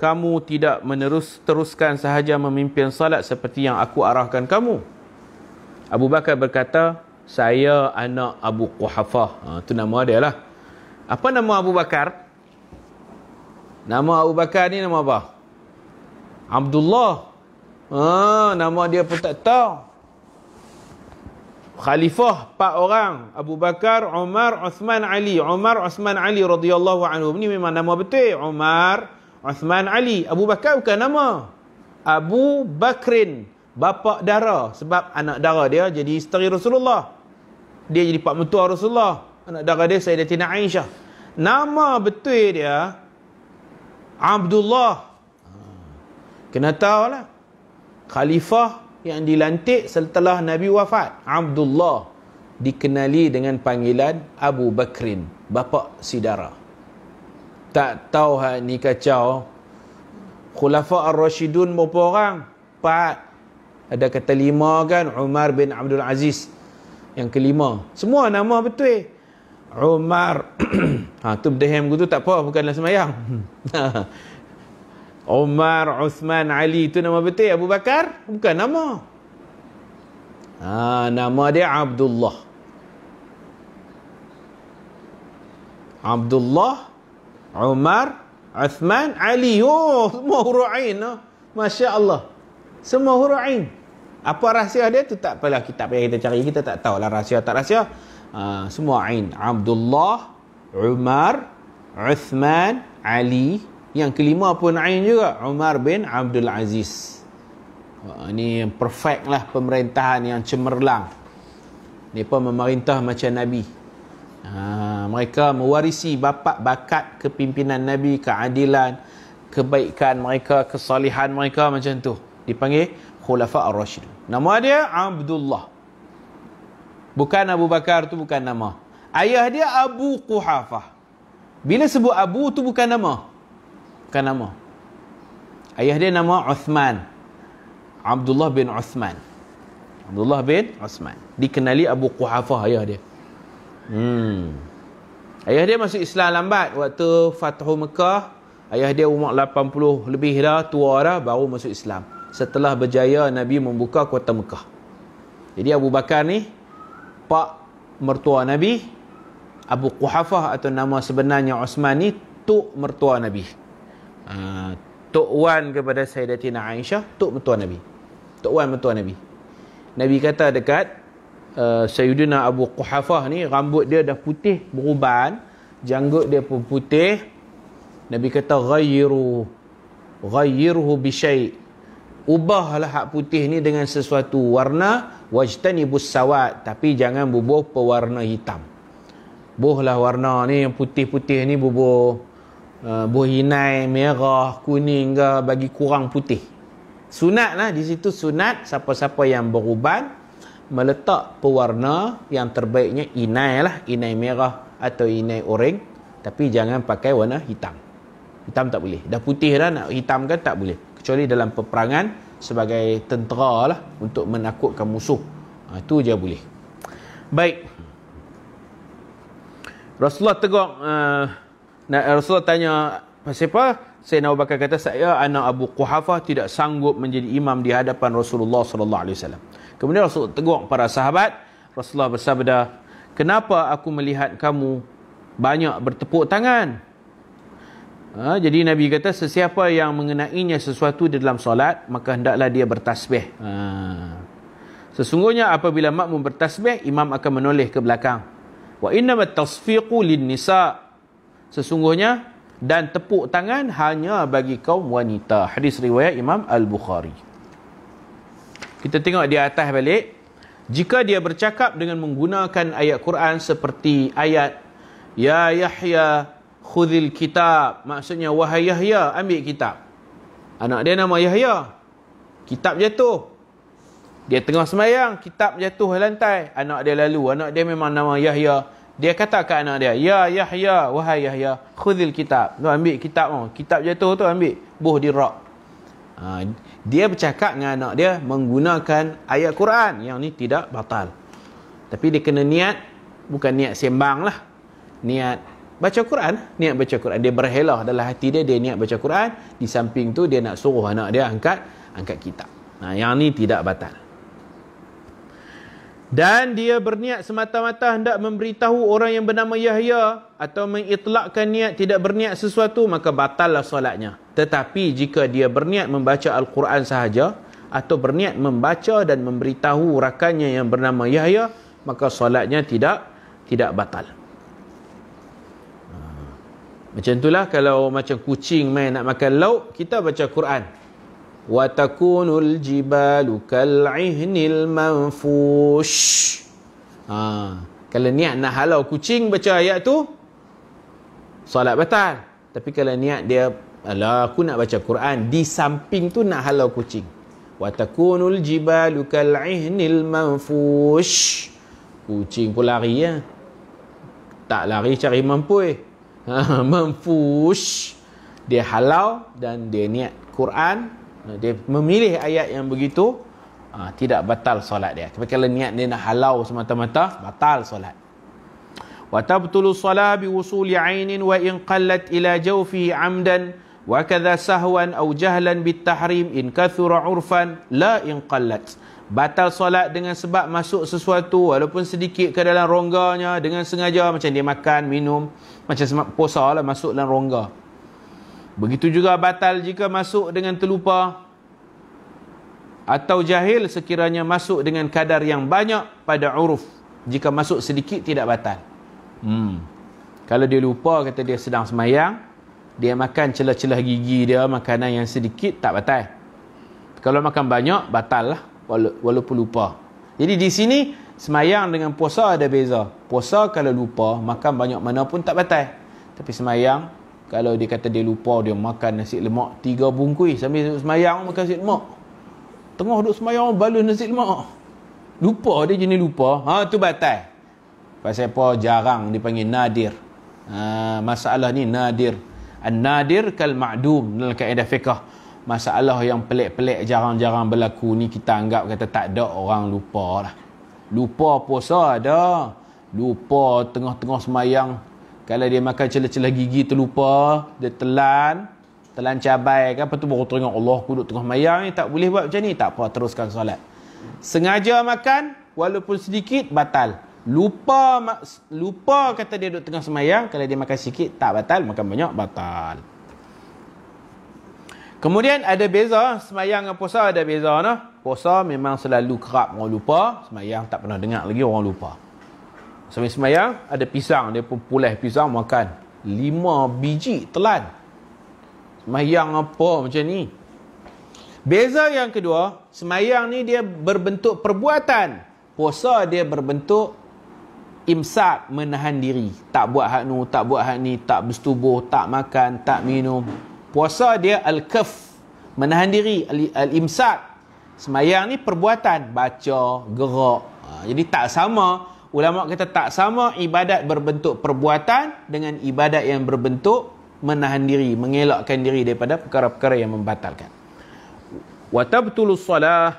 kamu tidak menerus teruskan sahaja memimpin solat seperti yang aku arahkan kamu?" Abu Bakar berkata, saya anak Abu Quhafah. Ha, tu nama dia lah. Apa nama Abu Bakar? Nama Abu Bakar ni nama apa? Abdullah. Ha, nama dia pun tak tahu. Khalifah empat orang. Abu Bakar, Umar, Uthman, Ali. Umar, Uthman, Ali radhiyallahu anhu. Ini memang nama betul. Umar, Uthman, Ali. Abu Bakar bukan nama. Abu Bakrin bapa dara sebab anak dara dia jadi isteri Rasulullah. Dia jadi pak mentua Rasulullah. Anak dara dia Sayyidatina Aisyah. Nama betul dia Abdullah. Ha. Kena tahu lah. Khalifah yang dilantik setelah Nabi wafat. Abdullah dikenali dengan panggilan Abu Bakrin. Bapa Sidara. Tak tahu ni kacau. Khulafah Ar-Rashidun berapa orang? Ada kata lima kan Umar bin Abdul Aziz Yang kelima Semua nama betul eh? Umar ha, tu Abdahim tu tak apa Bukanlah semayang Umar, Uthman, Ali Itu nama betul Abu Bakar Bukan nama ha, Nama dia Abdullah Abdullah Umar, Uthman, Ali Oh semua huru'in Masya Allah semua huruf ain. Apa rahsia dia tu tak apalah kita payah kita cari kita tak tahulah rahsia tak rahsia. Uh, semua ain. Abdullah, Umar, Uthman, Ali. Yang kelima pun ain juga. Umar bin Abdul Aziz. Uh, ah, ini perfect lah pemerintahan yang cemerlang. Ni Mereka memerintah macam Nabi. Uh, mereka mewarisi bapak bakat kepimpinan Nabi, keadilan, kebaikan mereka, kesalihan mereka macam tu dipanggil Khulafa Ar-Rashid. Nama dia Abdullah. Bukan Abu Bakar tu bukan nama. Ayah dia Abu Quhafah. Bila sebut Abu tu bukan nama. Bukan nama. Ayah dia nama Uthman. Abdullah bin Uthman. Abdullah bin Uthman. Dikenali Abu Quhafah ayah dia. Hmm. Ayah dia masuk Islam lambat. Waktu Fatuh Mekah. Ayah dia umur 80 lebih dah. Tua dah. Baru masuk Islam setelah berjaya Nabi membuka kota Mekah. Jadi Abu Bakar ni pak mertua Nabi Abu Quhafah atau nama sebenarnya Osman ni tok mertua Nabi. Ha, tok wan kepada Sayyidatina Aisyah, tok mertua Nabi. Tok wan mertua Nabi. Nabi kata dekat uh, Sayyidina Abu Quhafah ni rambut dia dah putih beruban, janggut dia pun putih. Nabi kata ghayiru ghayirhu bi syai' ubahlah hak putih ni dengan sesuatu warna wajtanibus sawat tapi jangan bubuh pewarna hitam bubuhlah warna ni yang putih-putih ni bubuh uh, bubuh hinai merah kuning ke bagi kurang putih sunat lah di situ sunat siapa-siapa yang beruban meletak pewarna yang terbaiknya inai lah inai merah atau inai oreng tapi jangan pakai warna hitam hitam tak boleh dah putih dah nak hitam kan tak boleh kecuali dalam peperangan sebagai tentera lah untuk menakutkan musuh ha, itu je boleh baik Rasulullah tegur uh, Rasulullah tanya siapa saya nak bakal kata saya anak Abu Quhafah tidak sanggup menjadi imam di hadapan Rasulullah sallallahu alaihi wasallam kemudian Rasulullah tegur para sahabat Rasulullah bersabda kenapa aku melihat kamu banyak bertepuk tangan Ha, jadi Nabi kata sesiapa yang mengenainya sesuatu di dalam solat maka hendaklah dia bertasbih. Ha. Sesungguhnya apabila makmum bertasbih imam akan menoleh ke belakang. Wa innamat tasfiqu nisa Sesungguhnya dan tepuk tangan hanya bagi kaum wanita. Hadis riwayat Imam Al-Bukhari. Kita tengok di atas balik. Jika dia bercakap dengan menggunakan ayat Quran seperti ayat Ya Yahya khudhil kitab maksudnya wahai Yahya ambil kitab anak dia nama Yahya kitab jatuh dia tengah semayang kitab jatuh di lantai anak dia lalu anak dia memang nama Yahya dia kata kat anak dia ya Yahya wahai Yahya khudhil kitab tu ambil kitab tu kitab jatuh tu ambil buh di rak ha, dia bercakap dengan anak dia menggunakan ayat Quran yang ni tidak batal tapi dia kena niat bukan niat sembang lah niat baca Quran niat baca Quran dia berhelah dalam hati dia dia niat baca Quran di samping tu dia nak suruh anak dia angkat angkat kitab nah yang ni tidak batal dan dia berniat semata-mata hendak memberitahu orang yang bernama Yahya atau mengitlakkan niat tidak berniat sesuatu maka batallah solatnya tetapi jika dia berniat membaca al-Quran sahaja atau berniat membaca dan memberitahu rakannya yang bernama Yahya maka solatnya tidak tidak batal macam itulah kalau macam kucing main nak makan lauk, kita baca Quran. وَتَكُونُ الْجِبَالُ كَالْعِهْنِ الْمَنْفُوشِ ha. Kalau niat nak halau kucing, baca ayat tu, salat batal. Tapi kalau niat dia, alah aku nak baca Quran, di samping tu nak halau kucing. وَتَكُونُ الْجِبَالُ كَالْعِهْنِ الْمَنْفُوشِ Kucing pun lari ya. Tak lari cari mampu eh. Memfush Dia halau dan dia niat Quran Dia memilih ayat yang begitu ha, Tidak batal solat dia Tapi kalau niat dia nak halau semata-mata Batal solat وتبطل الصلاة بوصول عين وإن قلت إلى جوفه عمدا وكذا سهوا أو جهلا بالتحريم إن كثر عرفا لا إن قلت batal solat dengan sebab masuk sesuatu walaupun sedikit ke dalam rongganya dengan sengaja macam dia makan, minum macam sebab posa lah masuk dalam rongga begitu juga batal jika masuk dengan terlupa atau jahil sekiranya masuk dengan kadar yang banyak pada uruf jika masuk sedikit tidak batal hmm. kalau dia lupa kata dia sedang semayang dia makan celah-celah gigi dia makanan yang sedikit tak batal kalau makan banyak batal lah walaupun lupa. Jadi di sini semayang dengan puasa ada beza. Puasa kalau lupa, makan banyak mana pun tak batal. Tapi semayang, kalau dia kata dia lupa, dia makan nasi lemak tiga bungkui sambil semayang makan nasi lemak. Tengah duduk semayang, balun nasi lemak. Lupa dia jenis lupa. Ha, tu batal. Pasal apa jarang dipanggil nadir. Ha, masalah ni nadir. An-nadir kal ma'dum dalam kaedah fiqah masalah yang pelik-pelik jarang-jarang berlaku ni kita anggap kata tak ada orang lupa lah. Lupa puasa ada. Lupa tengah-tengah semayang. Kalau dia makan celah-celah gigi terlupa, dia telan. Telan cabai kan. Lepas tu baru teringat Allah aku duduk tengah semayang ni tak boleh buat macam ni. Tak apa teruskan solat. Sengaja makan walaupun sedikit batal. Lupa lupa kata dia duduk tengah semayang. Kalau dia makan sikit tak batal. Makan banyak batal. Kemudian ada beza semayang dengan puasa ada beza noh. Puasa memang selalu kerap orang lupa, semayang tak pernah dengar lagi orang lupa. Sambil semayang ada pisang dia pun pulih pisang makan. lima biji telan. Semayang apa macam ni? Beza yang kedua, semayang ni dia berbentuk perbuatan. Puasa dia berbentuk imsak menahan diri. Tak buat hak nu, tak buat hak ni, tak bersetubuh, tak makan, tak minum. Puasa dia al-kaf, menahan diri, al-imsak. Semayang ni perbuatan, baca, gerak. Ha, jadi tak sama, ulama kata tak sama ibadat berbentuk perbuatan dengan ibadat yang berbentuk menahan diri, mengelakkan diri daripada perkara-perkara yang membatalkan. Wa tabtulu salah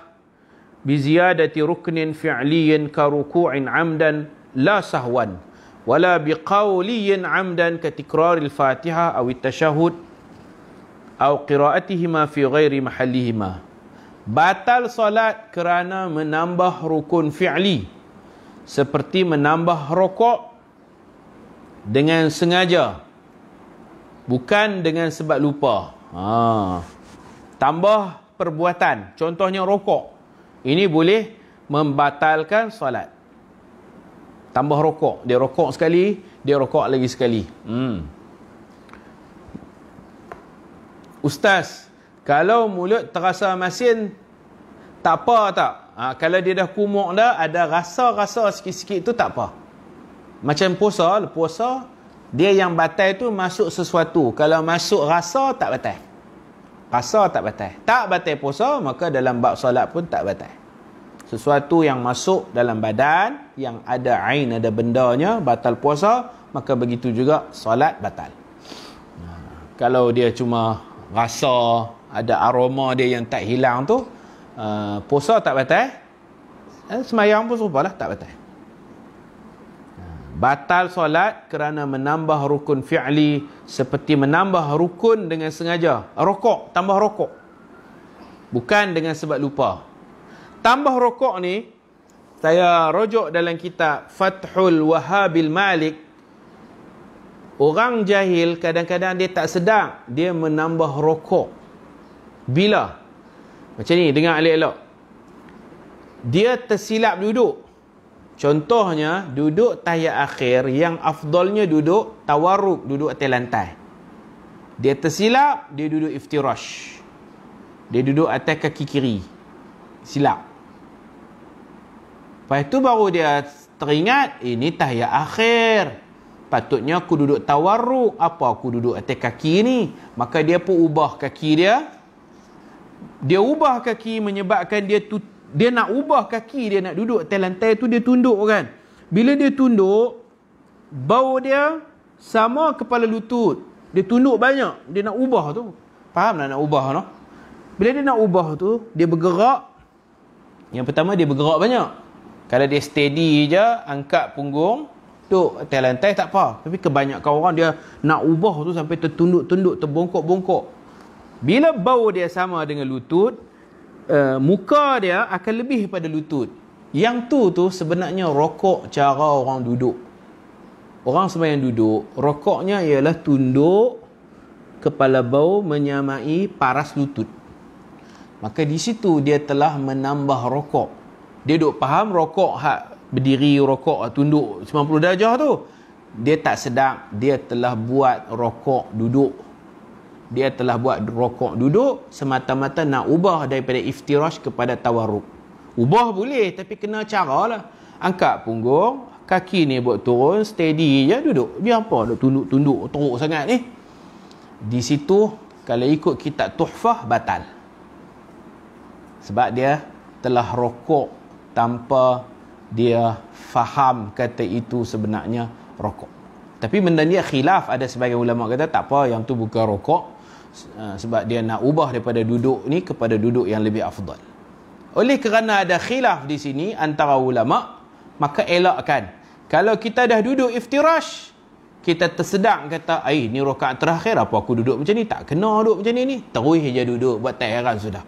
bi ziyadati ruknin fi'liyin ka ruku'in amdan la sahwan wala biqawliyin amdan ketikrar fatihah awit tashahud au qiraatihima fi ghairi mahallihima batal solat kerana menambah rukun fi'li seperti menambah rokok dengan sengaja bukan dengan sebab lupa ha tambah perbuatan contohnya rokok ini boleh membatalkan solat tambah rokok dia rokok sekali dia rokok lagi sekali hmm Ustaz, kalau mulut terasa masin, tak apa tak? Ha, kalau dia dah kumuk dah, ada rasa-rasa sikit-sikit tu tak apa. Macam puasa, puasa, dia yang batal tu masuk sesuatu. Kalau masuk rasa, tak batal. Rasa tak batal. Tak batal puasa, maka dalam bab solat pun tak batal. Sesuatu yang masuk dalam badan, yang ada ain, ada bendanya, batal puasa, maka begitu juga solat batal. Ha, kalau dia cuma rasa ada aroma dia yang tak hilang tu uh, puasa tak batal eh, eh semayang pun serupalah tak batal uh, batal solat kerana menambah rukun fi'li seperti menambah rukun dengan sengaja rokok tambah rokok bukan dengan sebab lupa tambah rokok ni saya rojok dalam kitab Fathul Wahabil Malik Orang jahil kadang-kadang dia tak sedang Dia menambah rokok Bila? Macam ni, dengar elok-elok Dia tersilap duduk Contohnya, duduk tayat akhir Yang afdolnya duduk Tawaruk, duduk atas lantai Dia tersilap, dia duduk iftirash Dia duduk atas kaki kiri Silap Lepas tu baru dia teringat Ini tayat akhir Patutnya aku duduk tawarruk apa aku duduk atas kaki ni. Maka dia pun ubah kaki dia. Dia ubah kaki menyebabkan dia tu, dia nak ubah kaki dia nak duduk atas lantai tu dia tunduk kan. Bila dia tunduk bau dia sama kepala lutut. Dia tunduk banyak, dia nak ubah tu. Faham tak nak ubah noh? Bila dia nak ubah tu, dia bergerak. Yang pertama dia bergerak banyak. Kalau dia steady je, angkat punggung Tok talentai tak apa. Tapi kebanyakan orang dia nak ubah tu sampai tertunduk-tunduk, terbongkok-bongkok. Bila bau dia sama dengan lutut, uh, muka dia akan lebih pada lutut. Yang tu tu sebenarnya rokok cara orang duduk. Orang sembahyang duduk, rokoknya ialah tunduk kepala bau menyamai paras lutut. Maka di situ dia telah menambah rokok. Dia duk faham rokok hak berdiri rokok tunduk 90 darjah tu dia tak sedap dia telah buat rokok duduk dia telah buat rokok duduk semata-mata nak ubah daripada iftirash kepada tawarruk ubah boleh tapi kena caralah angkat punggung kaki ni buat turun steady je duduk biar apa nak tunduk-tunduk teruk sangat ni di situ kalau ikut kita tuhfah batal sebab dia telah rokok tanpa dia faham kata itu sebenarnya rokok. Tapi benda ni khilaf ada sebagai ulama kata tak apa yang tu bukan rokok eh, sebab dia nak ubah daripada duduk ni kepada duduk yang lebih afdal. Oleh kerana ada khilaf di sini antara ulama maka elakkan. Kalau kita dah duduk iftirash kita tersedak kata ai ni rokok terakhir apa aku duduk macam ni tak kena duduk macam ni ni terus je duduk buat tak heran sudah.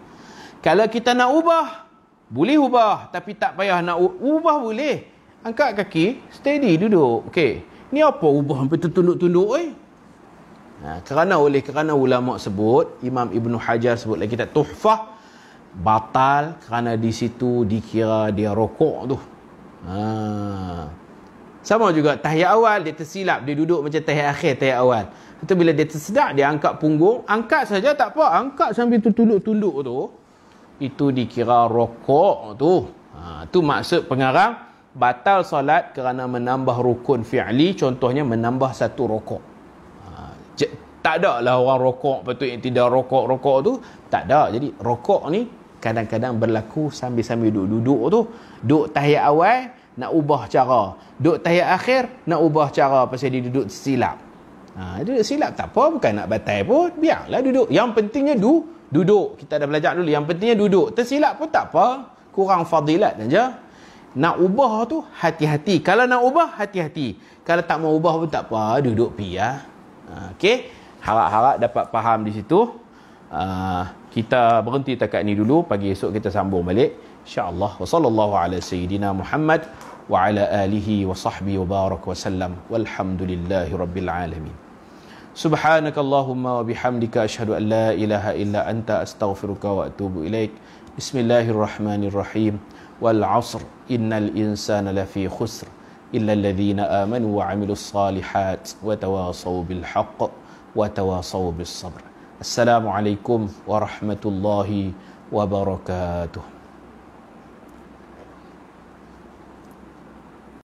Kalau kita nak ubah boleh ubah tapi tak payah nak ubah boleh. Angkat kaki, steady duduk. Okey. Ni apa ubah sampai tertunduk-tunduk oi? Nah, ha, kerana oleh kerana ulama sebut, Imam Ibn Hajar sebut lagi tak tuhfah batal kerana di situ dikira dia rokok tu. Ha. Sama juga tahiyat awal dia tersilap, dia duduk macam tahiyat akhir tahiyat awal. Itu bila dia tersedak dia angkat punggung, angkat saja tak apa, angkat sambil tu. Tunduk, tunduk, tu itu dikira rokok tu. Ha, tu maksud pengarang batal solat kerana menambah rukun fi'li. Contohnya menambah satu rokok. Ha, tak ada lah orang rokok patut yang tidak rokok-rokok tu. Tak ada. Jadi rokok ni kadang-kadang berlaku sambil-sambil duduk-duduk tu. Duduk tahiyat awal nak ubah cara. Duduk tahiyat akhir nak ubah cara pasal dia duduk silap. Ha, duduk silap tak apa. Bukan nak batal pun. Biarlah duduk. Yang pentingnya duduk Duduk, kita dah belajar dulu. Yang pentingnya duduk. Tersilap pun tak apa. Kurang fadilat saja. Nak ubah tu, hati-hati. Kalau nak ubah, hati-hati. Kalau tak mau ubah pun tak apa. Duduk pi ya. Okey. Harap-harap dapat faham di situ. Uh, kita berhenti takat ni dulu. Pagi esok kita sambung balik. InsyaAllah. Wa sallallahu ala sayyidina Muhammad. Wa ala alihi wa sahbihi wa barak wa sallam. Walhamdulillahi rabbil alamin. سبحانك اللهم وبحمدك أشهد أن لا إله إلا أنت أستغفرك وأتوب إليك بسم الله الرحمن الرحيم والعصر إن الإنسان لفي خسر إلا الذين آمنوا وعملوا الصالحات وتواصوا بالحق وتواصوا بالصبر السلام عليكم ورحمة الله وبركاته